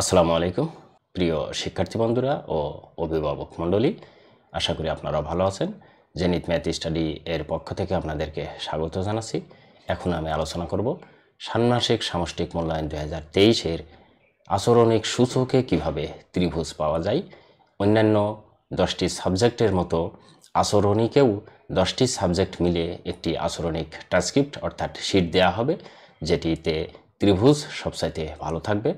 আসসালামু আলাইকুম প্রিয় শিক্ষার্থী বন্ধুরা ও অভিভাবক মণ্ডলী আশা করি আপনারা ভালো আছেন জেনিত ম্যাথ স্টাডি এর পক্ষ থেকে আপনাদেরকে স্বাগত জানাচ্ছি এখন আমি আলোচনা করব ষান্মাসিক সামষ্টিক মূল্যায়ন দু হাজার তেইশের আচরণিক সূচকে কীভাবে ত্রিভুজ পাওয়া যায় অন্যান্য দশটি সাবজেক্টের মতো আচরণিকেও দশটি সাবজেক্ট মিলে একটি আচরণিক ট্রান্সক্রিপ্ট অর্থাৎ শিট দেওয়া হবে যেটিতে ত্রিভুজ সবসাইতে ভালো থাকবে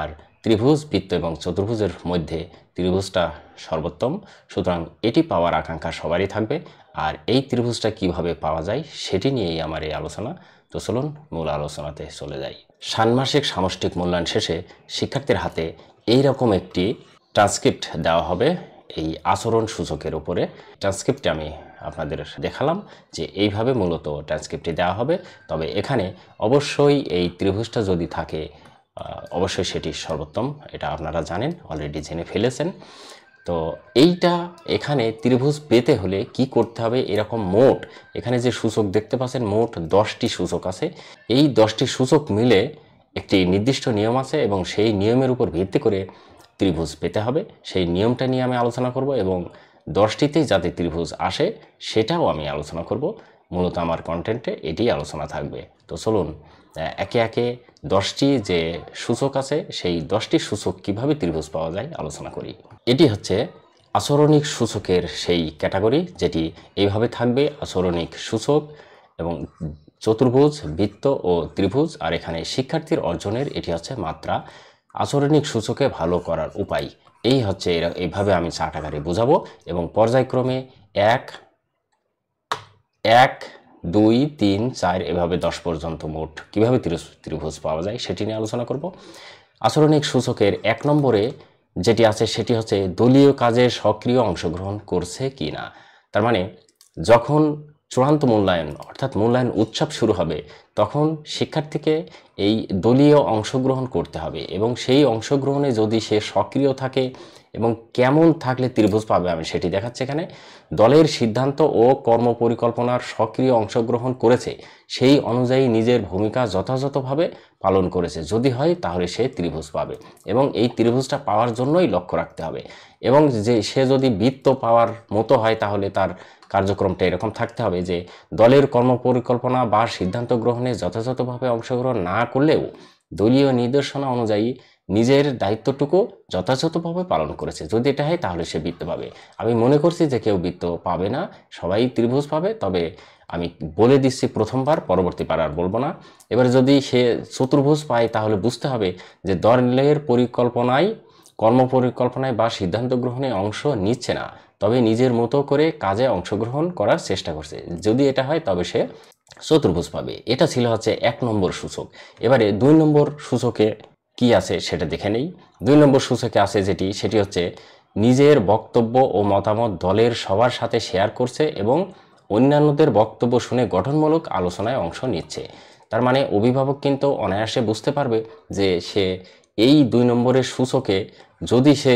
আর ত্রিভুজ বৃত্ত এবং চতুর্ভুজের মধ্যে ত্রিভুজটা সর্বোত্তম সুতরাং এটি পাওয়ার আকাঙ্ক্ষা সবারই থাকবে আর এই ত্রিভুজটা কিভাবে পাওয়া যায় সেটি নিয়েই আমার এই আলোচনা তো চলুন মূল আলোচনাতে চলে যাই ষান্মাসিক সামষ্টিক মূল্যায়ন শেষে শিক্ষার্থীর হাতে এই রকম একটি ট্রান্সক্রিপ্ট দেওয়া হবে এই আচরণ সূচকের উপরে ট্রান্সক্রিপ্টে আমি আপনাদের দেখালাম যে এইভাবে মূলত ট্রান্সক্রিপ্টটি দেওয়া হবে তবে এখানে অবশ্যই এই ত্রিভুজটা যদি থাকে অবশ্যই সেটি সর্বোত্তম এটা আপনারা জানেন অলরেডি জেনে ফেলেছেন তো এইটা এখানে ত্রিভুজ পেতে হলে কি করতে হবে এরকম মোট এখানে যে সূচক দেখতে পাচ্ছেন মোট দশটি সূচক আছে এই দশটি সূচক মিলে একটি নির্দিষ্ট নিয়ম আছে এবং সেই নিয়মের উপর ভিত্তি করে ত্রিভুজ পেতে হবে সেই নিয়মটা নিয়ে আমি আলোচনা করব এবং দশটিতেই যাতে ত্রিভুজ আসে সেটাও আমি আলোচনা করব মূলত আমার কন্টেন্টে এটি আলোচনা থাকবে তো চলুন একে একে দশটি যে সূচক আছে সেই দশটি সূচক কিভাবে ত্রিভুজ পাওয়া যায় আলোচনা করি এটি হচ্ছে আচরণিক সূচকের সেই ক্যাটাগরি যেটি এইভাবে থাকবে আচরণিক সূচক এবং চতুর্ভুজ বৃত্ত ও ত্রিভুজ আর এখানে শিক্ষার্থীর অর্জনের এটি হচ্ছে মাত্রা আচরণিক সূচকে ভালো করার উপায় এই হচ্ছে এইভাবে আমি চাটাকারে বোঝাবো এবং পর্যায়ক্রমে এক এক দুই তিন চার এভাবে দশ পর্যন্ত মোট কীভাবে ত্রিভুজ পাওয়া যায় সেটি নিয়ে আলোচনা করব আচরণিক সূচকের এক নম্বরে যেটি আছে সেটি হচ্ছে দলীয় কাজে সক্রিয় অংশগ্রহণ করছে কি না তার মানে যখন চূড়ান্ত মূল্যায়ন অর্থাৎ মূল্যায়ন উৎসব শুরু হবে তখন শিক্ষার্থীকে এই দলীয় অংশগ্রহণ করতে হবে এবং সেই অংশগ্রহণে যদি সে সক্রিয় থাকে এবং কেমন থাকলে ত্রিভুজ পাবে আমি সেটি দেখাচ্ছি এখানে দলের সিদ্ধান্ত ও কর্ম পরিকল্পনার সক্রিয় অংশগ্রহণ করেছে সেই অনুযায়ী নিজের ভূমিকা যথাযথভাবে পালন করেছে যদি হয় তাহলে সে ত্রিভুজ পাবে এবং এই ত্রিভুজটা পাওয়ার জন্যই লক্ষ্য রাখতে হবে এবং যে সে যদি বৃত্ত পাওয়ার মতো হয় তাহলে তার কার্যক্রমটা এরকম থাকতে হবে যে দলের কর্মপরিকল্পনা বা সিদ্ধান্ত গ্রহণে যথাযথভাবে অংশগ্রহণ না করলেও দলীয় নির্দেশনা অনুযায়ী নিজের দায়িত্বটুকু যথাযথভাবে পালন করেছে যদি এটা হয় তাহলে সে বৃত্ত পাবে আমি মনে করছি যে কেউ বৃত্ত পাবে না সবাই ত্রিভুজ পাবে তবে আমি বলে দিচ্ছি প্রথমবার পরবর্তী আর বলবো না এবার যদি সে চতুর্ভুজ পায় তাহলে বুঝতে হবে যে নিলয়ের পরিকল্পনায় কর্মপরিকল্পনায় বা সিদ্ধান্ত গ্রহণে অংশ নিচ্ছে না তবে নিজের মতো করে কাজে অংশগ্রহণ করার চেষ্টা করছে যদি এটা হয় তবে সে চতুর্ভুজ পাবে এটা ছিল হচ্ছে এক নম্বর সূচক এবারে দুই নম্বর সূচকে কি আছে সেটা দেখে নেই দুই নম্বর সূচকে আছে যেটি সেটি হচ্ছে নিজের বক্তব্য ও মতামত দলের সবার সাথে শেয়ার করছে এবং অন্যান্যদের বক্তব্য শুনে গঠনমূলক আলোচনায় অংশ নিচ্ছে তার মানে অভিভাবক কিন্তু অনায়াসে বুঝতে পারবে যে সে এই দুই নম্বরের সূচকে যদি সে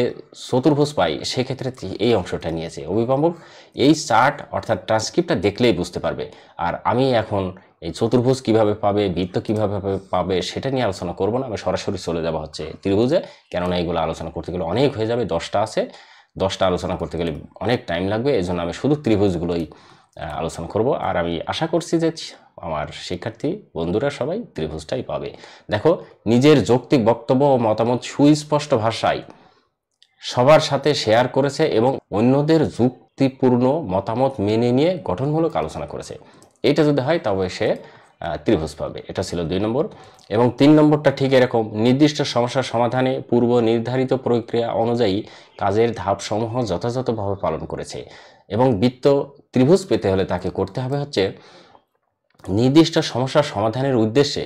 চতুর্ভোজ পায় সেক্ষেত্রে এই অংশটা নিয়েছে অভিভাবক এই চার্ট অর্থাৎ ট্রান্সক্রিপ্টটা দেখলেই বুঝতে পারবে আর আমি এখন এই চতুর্ভুজ কিভাবে পাবে বৃত্ত কিভাবে পাবে সেটা নিয়ে আলোচনা করব না আমি সরাসরি চলে যাওয়া হচ্ছে ত্রিভুজে কেননা এইগুলো আলোচনা করতে গেলে অনেক হয়ে যাবে দশটা আছে দশটা আলোচনা করতে গেলে অনেক টাইম লাগবে এই আমি শুধু ত্রিভুজগুলোই আলোচনা করব আর আমি আশা করছি যে আমার শিক্ষার্থী বন্ধুরা সবাই ত্রিভুজটাই পাবে দেখো নিজের যৌক্তিক বক্তব্য ও মতামত সুস্পষ্ট ভাষায় সবার সাথে শেয়ার করেছে এবং অন্যদের যুক্তিপূর্ণ মতামত মেনে নিয়ে গঠনমূলক আলোচনা করেছে এটা যদি হয় তবে সে ত্রিভুজ পাবে এটা ছিল দুই নম্বর এবং তিন নম্বরটা ঠিক এরকম নির্দিষ্ট সমস্যার সমাধানে পূর্ব নির্ধারিত প্রক্রিয়া অনুযায়ী কাজের ধাপসমূহ যথাযথভাবে পালন করেছে এবং বৃত্ত ত্রিভুজ পেতে হলে তাকে করতে হবে হচ্ছে নির্দিষ্ট সমস্যা সমাধানের উদ্দেশ্যে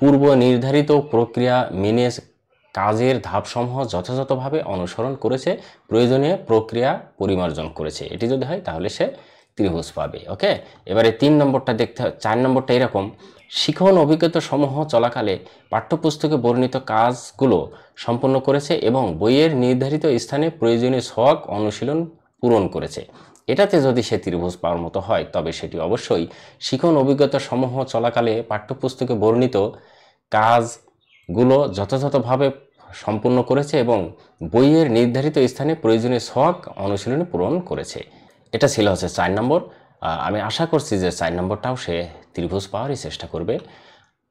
পূর্ব নির্ধারিত প্রক্রিয়া মেনে কাজের ধাপসমূহ যথাযথভাবে অনুসরণ করেছে প্রয়োজনীয় প্রক্রিয়া পরিমার্জন করেছে এটি যদি হয় তাহলে সে ত্রিভুজ পাবে ওকে এবারে তিন নম্বরটা দেখতে চার নম্বরটা এরকম শিখন অভিজ্ঞতা সমূহ চলাকালে পাঠ্যপুস্তকে বর্ণিত কাজগুলো সম্পন্ন করেছে এবং বইয়ের নির্ধারিত স্থানে প্রয়োজনীয় শখ অনুশীলন পূরণ করেছে এটাতে যদি সে ত্রিভুজ পাওয়ার মতো হয় তবে সেটি অবশ্যই শিখন অভিজ্ঞতা সমূহ চলাকালে পাঠ্যপুস্তকে বর্ণিত কাজগুলো যথাযথভাবে সম্পূর্ণ করেছে এবং বইয়ের নির্ধারিত স্থানে প্রয়োজনীয় শখ অনুশীলন পূরণ করেছে এটা ছিল হচ্ছে চার নম্বর আমি আশা করছি যে চার নম্বরটাও সে ত্রিভুজ পাওয়ারই চেষ্টা করবে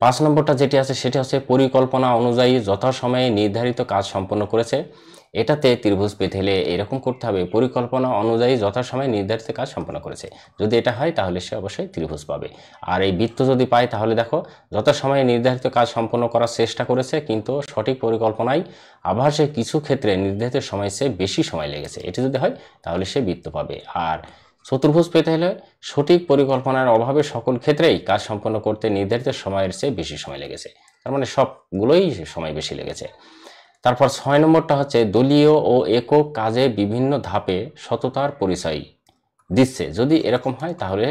পাঁচ নম্বরটা যেটি আছে সেটি হচ্ছে পরিকল্পনা অনুযায়ী যথাসময়ে নির্ধারিত কাজ সম্পন্ন করেছে এটাতে ত্রিভুজ পেতে হলে এরকম করতে হবে পরিকল্পনা অনুযায়ী যথাসময়ে নির্ধারিত কাজ সম্পন্ন করেছে যদি এটা হয় তাহলে সে অবশ্যই ত্রিভুজ পাবে আর এই বৃত্ত যদি পায় তাহলে দেখো যথাসময়ে নির্ধারিত কাজ সম্পন্ন করার চেষ্টা করেছে কিন্তু সঠিক পরিকল্পনায় আবার সে কিছু ক্ষেত্রে নির্ধারিত সময় সে বেশি সময় লেগেছে এটি যদি হয় তাহলে সে বৃত্ত পাবে আর চতুর্ভুজ পেতে হলে সঠিক পরিকল্পনার অভাবে সকল ক্ষেত্রেই কাজ সম্পন্ন করতে নির্ধারিত সময়ের চেয়ে বেশি সময় লেগেছে তার মানে সবগুলোই সময় বেশি লেগেছে তারপর ছয় নম্বরটা হচ্ছে দলীয় ও একক কাজে বিভিন্ন ধাপে সততার পরিচয় দিচ্ছে যদি এরকম হয় তাহলে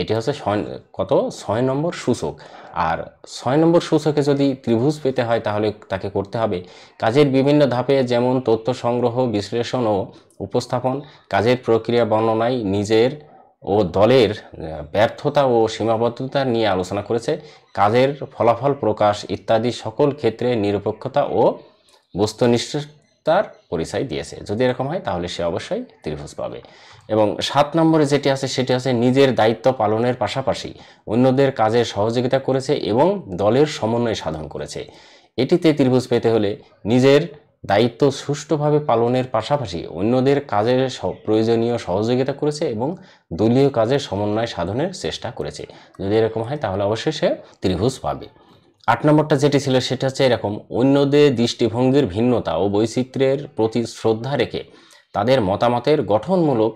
এটি হচ্ছে ছয় কত ছয় নম্বর সূচক আর ছয় নম্বর সূচকে যদি ত্রিভুজ পেতে হয় তাহলে তাকে করতে হবে কাজের বিভিন্ন ধাপে যেমন তথ্য সংগ্রহ বিশ্লেষণ ও উপস্থাপন কাজের প্রক্রিয়া বর্ণনায় নিজের ও দলের ব্যর্থতা ও সীমাবদ্ধতা নিয়ে আলোচনা করেছে কাজের ফলাফল প্রকাশ ইত্যাদি সকল ক্ষেত্রে নিরপেক্ষতা ও বস্তুনিষ্ঠতার পরিচয় দিয়েছে যদি এরকম হয় তাহলে সে অবশ্যই ত্রিভুজ পাবে এবং সাত নম্বরে যেটি আছে সেটি আছে নিজের দায়িত্ব পালনের পাশাপাশি অন্যদের কাজে সহযোগিতা করেছে এবং দলের সমন্বয় সাধন করেছে এটিতে ত্রিভুজ পেতে হলে নিজের দায়িত্ব সুষ্ঠুভাবে পালনের পাশাপাশি অন্যদের কাজের প্রয়োজনীয় সহযোগিতা করেছে এবং দলীয় কাজের সমন্বয় সাধনের চেষ্টা করেছে যদি এরকম হয় তাহলে অবশ্যই সে ত্রিভুজ পাবে আট নম্বরটা যেটি ছিল সেটা হচ্ছে এরকম অন্যদের দৃষ্টিভঙ্গির ভিন্নতা ও বৈচিত্র্যের প্রতি শ্রদ্ধা রেখে তাদের মতামতের গঠনমূলক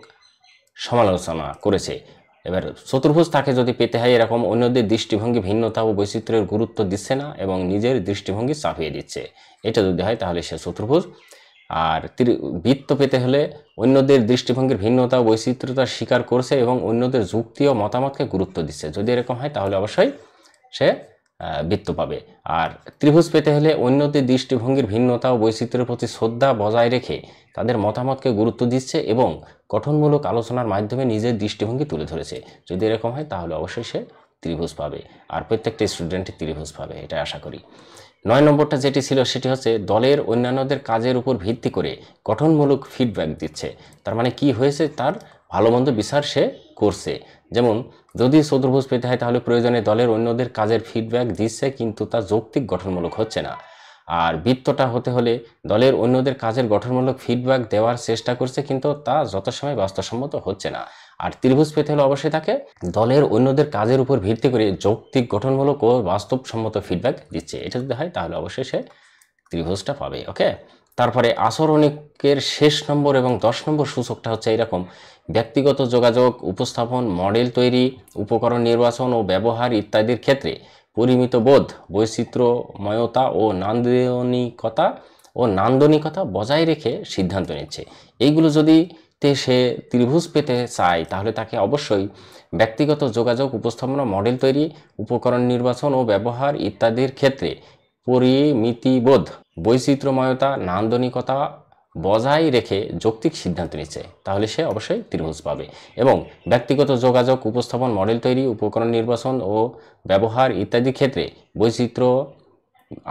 সমালোচনা করেছে এবার চতুর্ভুজ তাকে যদি পেতে হয় এরকম অন্যদের দৃষ্টিভঙ্গি ভিন্নতা ও বৈচিত্র্যের গুরুত্ব দিচ্ছে না এবং নিজের দৃষ্টিভঙ্গি চাপিয়ে দিচ্ছে এটা যদি হয় তাহলে সে চতুর্ভুজ আর বৃত্ত পেতে হলে অন্যদের দৃষ্টিভঙ্গির ভিন্নতা ও বৈচিত্র্যতা স্বীকার করছে এবং অন্যদের যুক্তি ও মতামতকে গুরুত্ব দিচ্ছে যদি এরকম হয় তাহলে অবশ্যই সে বৃত্ত পাবে আর ত্রিভুজ পেতে হলে অন্যদের দৃষ্টিভঙ্গির ভিন্নতা ও বৈচিত্র্যের প্রতি শ্রদ্ধা বজায় রেখে তাদের মতামতকে গুরুত্ব দিচ্ছে এবং গঠনমূলক আলোচনার মাধ্যমে নিজের দৃষ্টিভঙ্গি তুলে ধরেছে যদি এরকম হয় তাহলে অবশ্যই সে ত্রিভুজ পাবে আর প্রত্যেকটা স্টুডেন্টই ত্রিভুজ পাবে এটা আশা করি নয় নম্বরটা যেটি ছিল সেটি হচ্ছে দলের অন্যান্যদের কাজের উপর ভিত্তি করে গঠনমূলক ফিডব্যাক দিচ্ছে তার মানে কি হয়েছে তার ভালো মন্দ বিচার সে করছে যেমন যদি চতুর্ভুজ পেতে হয় তাহলে প্রয়োজনে দলের অন্যদের কাজের ফিডব্যাক দিচ্ছে কিন্তু তা যৌক্তিক গঠনমূলক হচ্ছে না আর বৃত্তটা হতে হলে দলের অন্যদের কাজের গঠনমূলক ফিডব্যাক দেওয়ার চেষ্টা করছে কিন্তু তা যথাসময় বাস্তবসম্মত হচ্ছে না আর ত্রিভুজ পেতে হলে অবশ্যই তাকে দলের অন্যদের কাজের উপর ভিত্তি করে যৌক্তিক গঠনমূলক ও বাস্তবসম্মত ফিডব্যাক দিচ্ছে এটা যদি হয় তাহলে অবশ্যই সে ত্রিভুজটা পাবে ওকে তারপরে আসরণিকের শেষ নম্বর এবং দশ নম্বর সূচকটা হচ্ছে এরকম ব্যক্তিগত যোগাযোগ উপস্থাপন মডেল তৈরি উপকরণ নির্বাচন ও ব্যবহার ইত্যাদির ক্ষেত্রে পরিমিত বোধ বৈচিত্র্যময়তা ও নান্দনিকতা ও নান্দনিকতা বজায় রেখে সিদ্ধান্ত নিচ্ছে এইগুলো যদি সে ত্রিভুজ পেতে চায় তাহলে তাকে অবশ্যই ব্যক্তিগত যোগাযোগ উপস্থাপনা মডেল তৈরি উপকরণ নির্বাচন ও ব্যবহার ইত্যাদির ক্ষেত্রে পরিমিতিবোধ বৈচিত্র্যময়তা নান্দনিকতা বজায় রেখে যৌক্তিক সিদ্ধান্ত নিচ্ছে তাহলে সে অবশ্যই ত্রিভুজ পাবে এবং ব্যক্তিগত যোগাযোগ উপস্থাপন মডেল তৈরি উপকরণ নির্বাচন ও ব্যবহার ইত্যাদি ক্ষেত্রে বৈচিত্র্য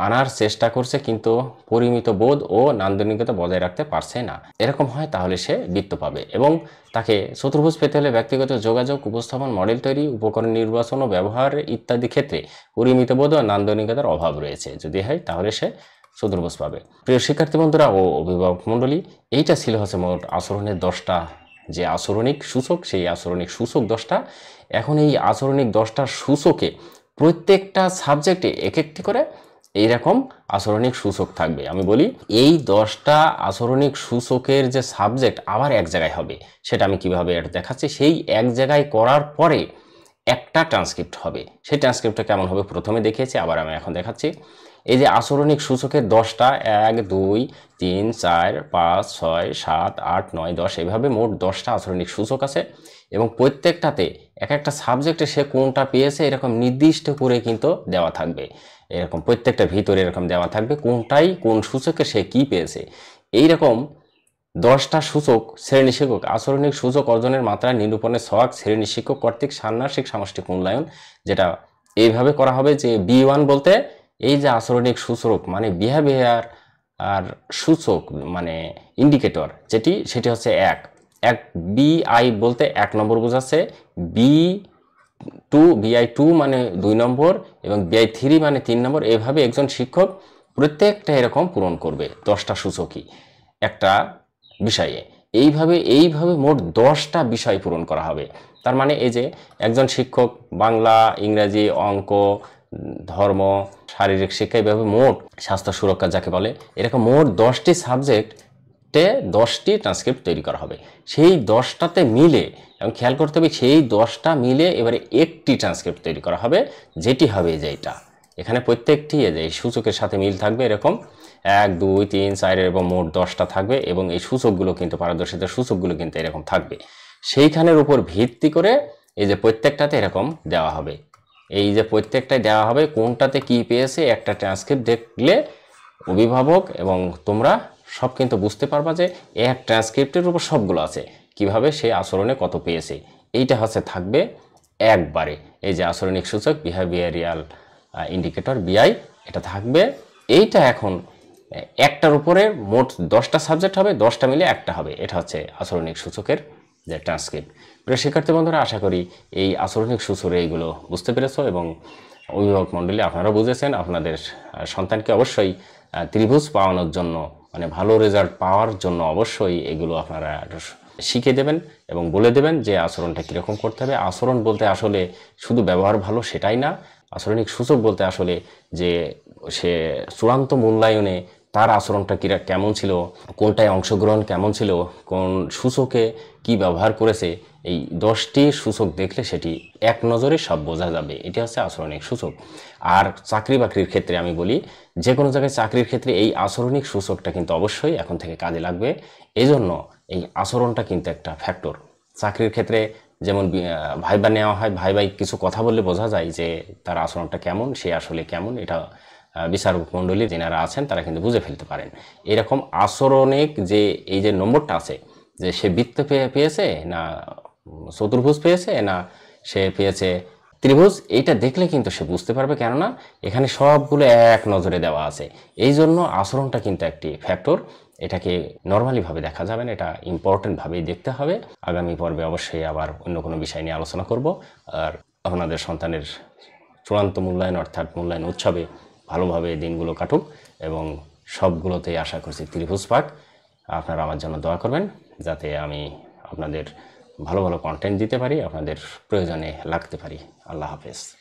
আনার চেষ্টা করছে কিন্তু পরিমিত বোধ ও নান্দনিকতা বজায় রাখতে পারছে না এরকম হয় তাহলে সে বৃত্ত পাবে এবং তাকে চতুর্ভুজ পেতে হলে ব্যক্তিগত যোগাযোগ উপস্থাপন মডেল তৈরি উপকরণ নির্বাচন ও ব্যবহার ইত্যাদি ক্ষেত্রে পরিমিত বোধ ও নান্দনিকতার অভাব রয়েছে যদি হয় তাহলে সে সুদুর্বস পাবে প্রিয় শিক্ষার্থী বন্ধুরা ও অভিভাবক মণ্ডলী এইটা ছিল হচ্ছে মোট আচরণের দশটা যে আচরণিক সূচক সেই আচরণিক সূচক দশটা এখন এই আচরণিক দশটা সূচকে প্রত্যেকটা সাবজেক্টে এক একটি করে এই রকম আচরণিক সূচক থাকবে আমি বলি এই দশটা আচরণিক সূচকের যে সাবজেক্ট আবার এক জায়গায় হবে সেটা আমি কিভাবে এটা দেখাচ্ছি সেই এক জায়গায় করার পরে একটা ট্রান্সক্রিপ্ট হবে সেই ট্রান্সক্রিপ্টটা কেমন হবে প্রথমে দেখিয়েছি আবার আমি এখন দেখাচ্ছি এই যে আচরণিক সূচকের দশটা এক দুই তিন চার পাঁচ ছয় সাত আট নয় দশ এভাবে মোট দশটা আচরণিক সূচক আছে এবং প্রত্যেকটাতে এক একটা সাবজেক্টে সে কোনটা পেয়েছে এরকম নির্দিষ্ট করে কিন্তু দেওয়া থাকবে এরকম প্রত্যেকটা ভিতরে এরকম দেওয়া থাকবে কোনটাই কোন সূচকে সে কি পেয়েছে এই রকম দশটা সূচক শ্রেণী শিক্ষক আচরণিক সূচক অর্জনের মাত্রা নিরূপণের সহায়ক শ্রেণী শিক্ষক কর্তৃক ষান্মাসিক সামষ্টিক মূল্যায়ন যেটা এইভাবে করা হবে যে বি ওয়ান বলতে এই যে আচরণিক সূচক মানে বিহেভিয়ার আর সূচক মানে ইন্ডিকেটর যেটি সেটি হচ্ছে এক এক বিআই বলতে এক নম্বর বোঝাচ্ছে বি টু বিআই টু মানে দুই নম্বর এবং বিআই থ্রি মানে তিন নম্বর এভাবে একজন শিক্ষক প্রত্যেকটা এরকম পূরণ করবে দশটা সূচকই একটা বিষয়ে এইভাবে এইভাবে মোট দশটা বিষয় পূরণ করা হবে তার মানে এই যে একজন শিক্ষক বাংলা ইংরাজি অঙ্ক ধর্ম শারীরিক শিক্ষা এইভাবে মোট স্বাস্থ্য সুরক্ষা যাকে বলে এরকম মোট দশটি সাবজেক্টে দশটি ট্রান্সক্রিপ্ট তৈরি করা হবে সেই দশটাতে মিলে এবং খেয়াল করতে হবে সেই দশটা মিলে এবারে একটি ট্রান্সক্রিপ্ট তৈরি করা হবে যেটি হবে যেটা এখানে প্রত্যেকটি এই সূচকের সাথে মিল থাকবে এরকম এক দুই তিন চারের এবং মোট দশটা থাকবে এবং এই সূচকগুলো কিন্তু পারদর্শিতার সূচকগুলো কিন্তু এরকম থাকবে সেইখানের উপর ভিত্তি করে এই যে প্রত্যেকটাতে এরকম দেওয়া হবে এই যে প্রত্যেকটাই দেওয়া হবে কোনটাতে কি পেয়েছে একটা ট্রান্সক্রিপ্ট দেখলে অভিভাবক এবং তোমরা সব কিন্তু বুঝতে পারবা যে এক ট্রান্সক্রিপ্টের উপর সবগুলো আছে কিভাবে সে আচরণে কত পেয়েছে এইটা হচ্ছে থাকবে একবারে এই যে আচরণিক সূচক বিহেভিয়ারিয়াল ইন্ডিকেটর বিআই এটা থাকবে এইটা এখন একটার উপরে মোট দশটা সাবজেক্ট হবে দশটা মিলে একটা হবে এটা হচ্ছে আচরণিক সূচকের যে ট্রান্সক্রিপ্ট প্রিয় শিক্ষার্থী বন্ধুরা আশা করি এই আচরণিক সূচরে এইগুলো বুঝতে পেরেছ এবং অভিভাবক মণ্ডলী আপনারা বুঝেছেন আপনাদের সন্তানকে অবশ্যই ত্রিভুজ পাওয়ানোর জন্য মানে ভালো রেজাল্ট পাওয়ার জন্য অবশ্যই এগুলো আপনারা শিখে দেবেন এবং বলে দেবেন যে আচরণটা কীরকম করতে হবে আচরণ বলতে আসলে শুধু ব্যবহার ভালো সেটাই না আচরণিক সূচক বলতে আসলে যে সে চূড়ান্ত মূল্যায়নে তার আচরণটা কীরা কেমন ছিল কোনটায় অংশগ্রহণ কেমন ছিল কোন সূচকে কি ব্যবহার করেছে এই দশটি সূচক দেখলে সেটি এক নজরে সব বোঝা যাবে এটি হচ্ছে আচরণিক সূচক আর চাকরি বাকরির ক্ষেত্রে আমি বলি যে কোনো জায়গায় চাকরির ক্ষেত্রে এই আচরণিক সূচকটা কিন্তু অবশ্যই এখন থেকে কাজে লাগবে এজন্য এই আচরণটা কিন্তু একটা ফ্যাক্টর চাকরির ক্ষেত্রে যেমন ভাইবা নেওয়া হয় ভাই ভাই কিছু কথা বললে বোঝা যায় যে তার আচরণটা কেমন সে আসলে কেমন এটা বিচারক মণ্ডলী যেনারা আছেন তারা কিন্তু বুঝে ফেলতে পারেন এরকম আচরণিক যে এই যে নম্বরটা আছে যে সে বৃত্ত পেয়ে পেয়েছে না চতুর্ভুজ পেয়েছে না সে পেয়েছে ত্রিভুজ এইটা দেখলে কিন্তু সে বুঝতে পারবে কেননা এখানে সবগুলো এক নজরে দেওয়া আছে এই জন্য আচরণটা কিন্তু একটি ফ্যাক্টর এটাকে নর্মালিভাবে দেখা যাবে না এটা ইম্পর্টেন্টভাবেই দেখতে হবে আগামী পর্বে অবশ্যই আবার অন্য কোনো বিষয় নিয়ে আলোচনা করব আর আপনাদের সন্তানের চূড়ান্ত মূল্যায়ন অর্থাৎ মূল্যায়ন উৎসবে ভালোভাবে দিনগুলো কাটুক এবং সবগুলোতেই আশা করছি ত্রিভুজ পাক আপনারা আমার জন্য দোয়া করবেন যাতে আমি আপনাদের ভালো ভালো কন্টেন্ট দিতে পারি আপনাদের প্রয়োজনে লাগতে পারি আল্লাহ হাফেজ